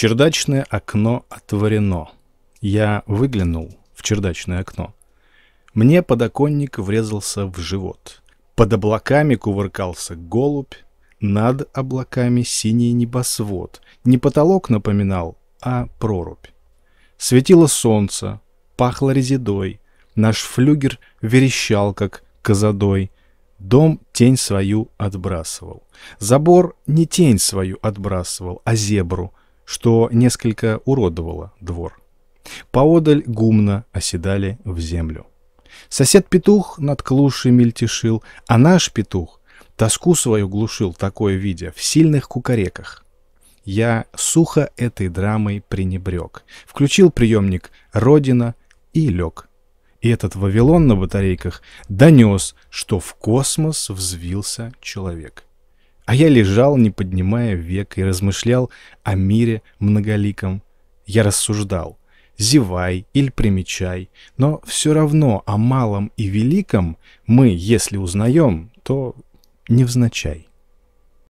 Чердачное окно отворено. Я выглянул в чердачное окно. Мне подоконник врезался в живот. Под облаками кувыркался голубь, над облаками синий небосвод. Не потолок напоминал, а прорубь. Светило солнце, пахло резидой, наш флюгер верещал, как козадой. Дом тень свою отбрасывал. Забор не тень свою отбрасывал, а зебру — что несколько уродовало двор. Поодаль гумно оседали в землю. Сосед-петух над клушей мельтешил, а наш петух тоску свою глушил, такое видя, в сильных кукареках. Я сухо этой драмой пренебрег. Включил приемник «Родина» и лег. И этот Вавилон на батарейках донес, что в космос взвился человек. А я лежал, не поднимая век, и размышлял о мире многоликом. Я рассуждал, зевай или примечай, но все равно о малом и великом мы, если узнаем, то невзначай.